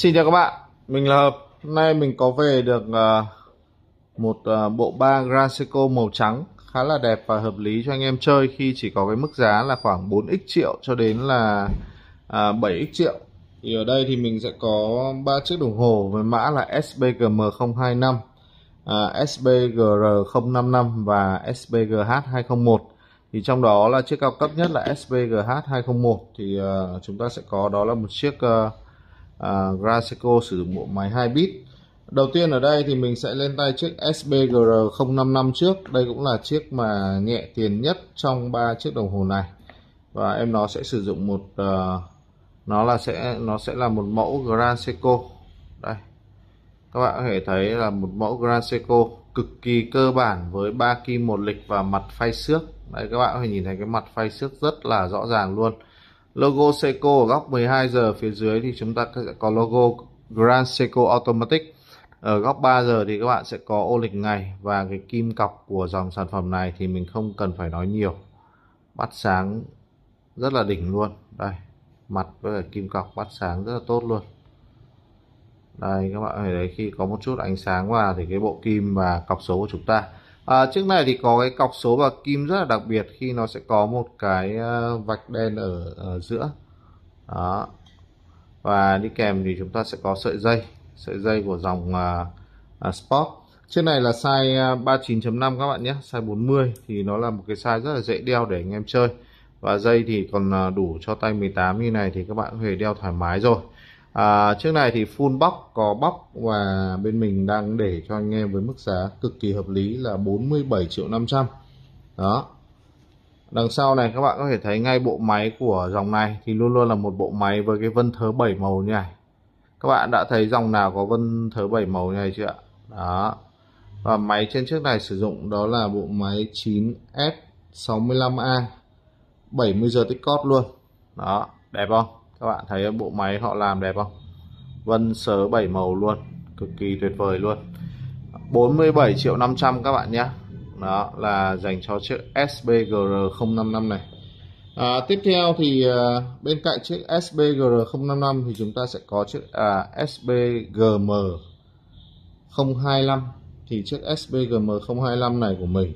Xin chào các bạn, mình là Hợp. Hôm nay mình có về được à, một à, bộ ba Grand màu trắng khá là đẹp và hợp lý cho anh em chơi khi chỉ có cái mức giá là khoảng 4x triệu cho đến là 7x à, triệu. Thì ở đây thì mình sẽ có ba chiếc đồng hồ với mã là SBGM025, SBGR055 và SBGH201 thì trong đó là chiếc cao cấp nhất là SBGH 201 thì uh, chúng ta sẽ có đó là một chiếc uh, uh, à, Graseco sử dụng bộ máy 2 bit đầu tiên ở đây thì mình sẽ lên tay chiếc SBGR 055 trước đây cũng là chiếc mà nhẹ tiền nhất trong ba chiếc đồng hồ này và em nó sẽ sử dụng một uh, nó là sẽ nó sẽ là một mẫu Grand đây các bạn có thể thấy là một mẫu Grand cực kỳ cơ bản với ba kim một lịch và mặt phay xước đây các bạn có thể nhìn thấy cái mặt phay xước rất là rõ ràng luôn Logo Seiko ở góc 12 giờ phía dưới thì chúng ta sẽ có logo Grand Seiko Automatic. Ở góc 3 giờ thì các bạn sẽ có ô lịch ngày và cái kim cọc của dòng sản phẩm này thì mình không cần phải nói nhiều. Bắt sáng rất là đỉnh luôn. Đây, mặt với cả kim cọc bắt sáng rất là tốt luôn. Đây các bạn thấy đấy khi có một chút ánh sáng vào thì cái bộ kim và cọc số của chúng ta À, chiếc này thì có cái cọc số và kim rất là đặc biệt khi nó sẽ có một cái ờ, vạch đen ở, ở giữa đó và đi kèm thì chúng ta sẽ có sợi dây sợi dây của dòng uh, uh, Sport chiếc này là size 39.5 các bạn nhé size 40 thì nó là một cái size rất là dễ đeo để anh em chơi và dây thì còn đủ cho tay 18 như này thì các bạn có thể đeo thoải mái rồi à, chiếc này thì full box có bóc và bên mình đang để cho anh em với mức giá cực kỳ hợp lý là 47 triệu 500 đó đằng sau này các bạn có thể thấy ngay bộ máy của dòng này thì luôn luôn là một bộ máy với cái vân thớ 7 màu như này các bạn đã thấy dòng nào có vân thớ 7 màu như này chưa ạ đó và máy trên chiếc này sử dụng đó là bộ máy 9S 65A 70 giờ tích cóp luôn đó đẹp không các bạn thấy bộ máy họ làm đẹp không vân sớ 7 màu luôn cực kỳ tuyệt vời luôn 47 triệu 500 các bạn nhé đó là dành cho chiếc SBGR 055 này à, tiếp theo thì à, bên cạnh chiếc SBGR 055 thì chúng ta sẽ có chiếc à, SBGM 025 thì chiếc SBGM 025 này của mình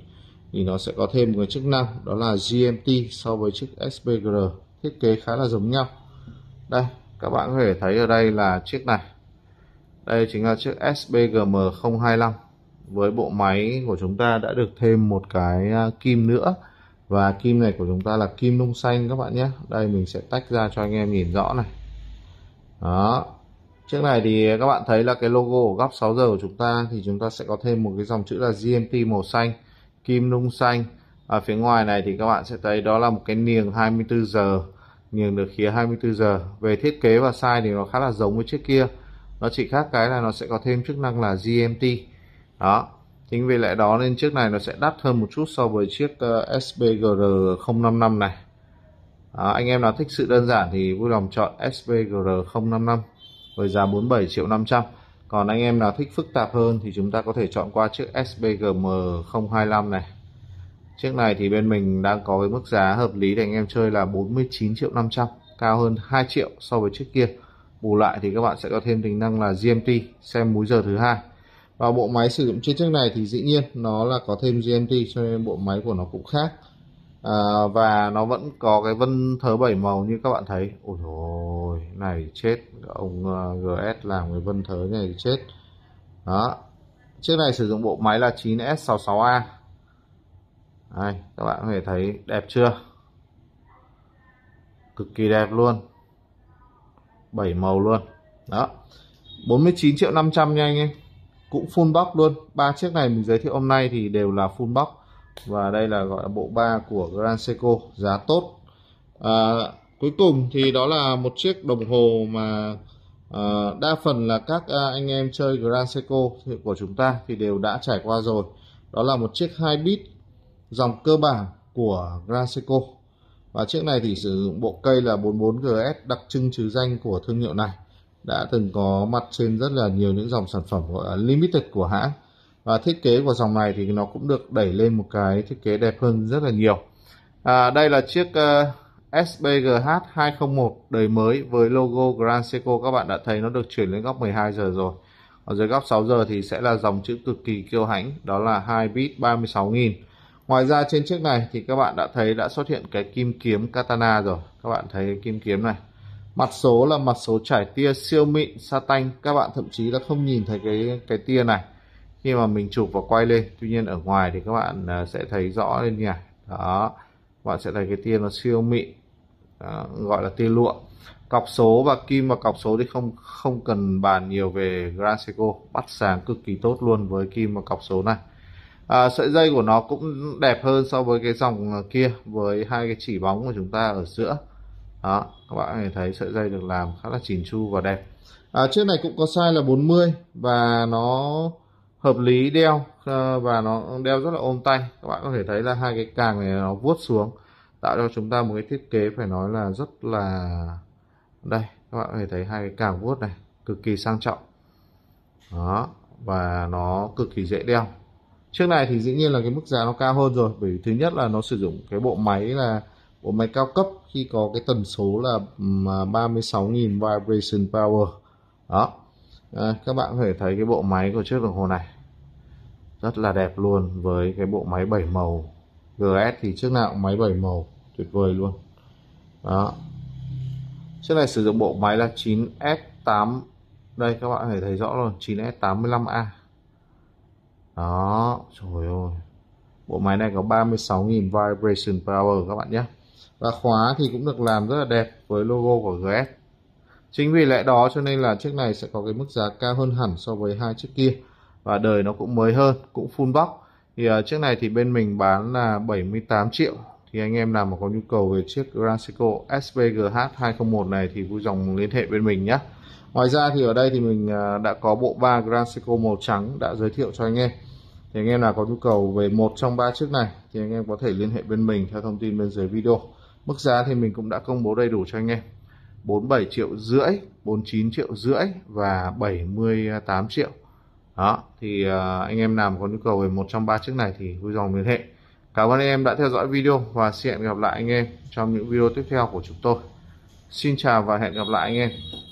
thì nó sẽ có thêm một cái chức năng đó là GMT so với chiếc SBGR thiết kế khá là giống nhau đây các bạn có thể thấy ở đây là chiếc này đây chính là chiếc SBGM 025 với bộ máy của chúng ta đã được thêm một cái à, kim nữa và kim này của chúng ta là kim nung xanh các bạn nhé đây mình sẽ tách ra cho anh em nhìn rõ này đó chiếc này thì các bạn thấy là cái logo ở góc 6 giờ của chúng ta thì chúng ta sẽ có thêm một cái dòng chữ là GMT màu xanh kim nung xanh ở phía ngoài này thì các bạn sẽ thấy đó là một cái niềng 24 giờ nghiêng được khía 24 giờ về thiết kế và size thì nó khá là giống với chiếc kia nó chỉ khác cái là nó sẽ có thêm chức năng là GMT đó chính vì lẽ đó nên chiếc này nó sẽ đắt hơn một chút so với chiếc ờ, SBGR 055 này à, anh em nào thích sự đơn giản thì vui lòng chọn SBGR 055 với giá 47 triệu 500 còn anh em nào thích phức tạp hơn thì chúng ta có thể chọn qua chiếc SBGM 025 này Chiếc này thì bên mình đang có cái mức giá hợp lý để anh em chơi là 49 triệu 500 Cao hơn 2 triệu so với chiếc kia Bù lại thì các bạn sẽ có thêm tính năng là GMT xem múi giờ thứ hai Và bộ máy sử dụng trên chiếc này thì dĩ nhiên nó là có thêm GMT cho nên bộ máy của nó cũng khác à, Và nó vẫn có cái vân thớ bảy màu như các bạn thấy Ôi dồi, này chết Ông à, GS làm cái vân thớ này chết Đó Chiếc này sử dụng bộ máy là 9S66A đây, các bạn có thể thấy đẹp chưa? Cực kỳ đẹp luôn. 7 màu luôn. Đó. 49 triệu 500 nha anh em. Cũng full box luôn. ba chiếc này mình giới thiệu hôm nay thì đều là full box. Và đây là gọi là bộ ba của Grand Seiko, giá tốt. À, cuối cùng thì đó là một chiếc đồng hồ mà à, đa phần là các à, anh em chơi Grand Seiko của chúng ta thì đều đã trải qua rồi. Đó là một chiếc 2 bit dòng cơ bản của Graseco và chiếc này thì sử dụng bộ cây là 44GS đặc trưng trừ danh của thương hiệu này đã từng có mặt trên rất là nhiều những dòng sản phẩm gọi là limited của hãng và thiết kế của dòng này thì nó cũng được đẩy lên một cái thiết kế đẹp hơn rất là nhiều à, đây là chiếc uh, SBGH 201 đời mới với logo Grand các bạn đã thấy nó được chuyển lên góc 12 giờ rồi ở dưới góc 6 giờ thì sẽ là dòng chữ cực kỳ kiêu hãnh đó là 2 bit 36.000 Ngoài ra trên chiếc này thì các bạn đã thấy đã xuất hiện cái kim kiếm katana rồi. Các bạn thấy cái kim kiếm này. Mặt số là mặt số trải tia siêu mịn, sa tanh. Các bạn thậm chí là không nhìn thấy cái cái tia này. Khi mà mình chụp và quay lên. Tuy nhiên ở ngoài thì các bạn à, sẽ thấy rõ lên nhỉ. Đó. bạn sẽ thấy cái tia nó siêu mịn. Đó. À, gọi là tia lụa. Cọc số và kim và cọc số thì không không cần bàn nhiều về Grand Seiko. Bắt sáng cực kỳ tốt luôn với kim và cọc số này à, sợi dây của nó cũng đẹp hơn so với cái dòng kia với hai cái chỉ bóng của chúng ta ở giữa đó các bạn thấy sợi dây được làm khá là chỉn chu và đẹp à, chiếc này cũng có size là 40 và nó hợp lý đeo ờ, và nó đeo rất là ôm tay các bạn có thể thấy là hai cái càng này nó vuốt xuống tạo cho chúng ta một cái thiết kế phải nói là rất là đây các bạn có thể thấy hai cái càng vuốt này cực kỳ sang trọng đó và nó cực kỳ dễ đeo trước này thì dĩ nhiên là cái mức giá nó cao hơn rồi bởi thứ nhất là nó sử dụng cái bộ máy là bộ máy cao cấp khi có cái tần số là 36.000 à, vibration power đó à, các bạn có thể thấy cái bộ máy của chiếc đồng hồ này rất là đẹp luôn với cái bộ máy 7 màu GS thì trước nào máy 7 màu tuyệt vời luôn đó chiếc này sử dụng bộ máy là 9S8 đây các bạn có thể thấy rõ luôn 9S85A đó trời ơi bộ máy này có 36.000 vibration power các bạn nhé và khóa thì cũng được làm rất là đẹp với logo của GS chính vì lẽ đó cho nên là chiếc này sẽ có cái mức giá cao hơn hẳn so với hai chiếc kia và đời nó cũng mới hơn cũng full box thì uh, chiếc này thì bên mình bán là 78 triệu thì anh em nào mà có nhu cầu về chiếc Grand Seiko SVGH 201 này thì vui lòng liên hệ bên mình nhé Ngoài ra thì ở đây thì mình à, đã có bộ ba Grand Seiko màu trắng đã giới thiệu cho anh em. Thì anh em nào có nhu cầu về một trong ba chiếc này thì anh em có thể liên hệ bên mình theo thông tin bên dưới video. Mức giá thì mình cũng đã công bố đầy đủ cho anh em. 47 triệu rưỡi, 49 triệu rưỡi và 78 triệu. Đó, thì à, anh em nào có nhu cầu về một trong ba chiếc này thì vui lòng liên hệ. Cảm ơn anh em đã theo dõi video và xin hẹn gặp lại anh em trong những video tiếp theo của chúng tôi. Xin chào và hẹn gặp lại anh em.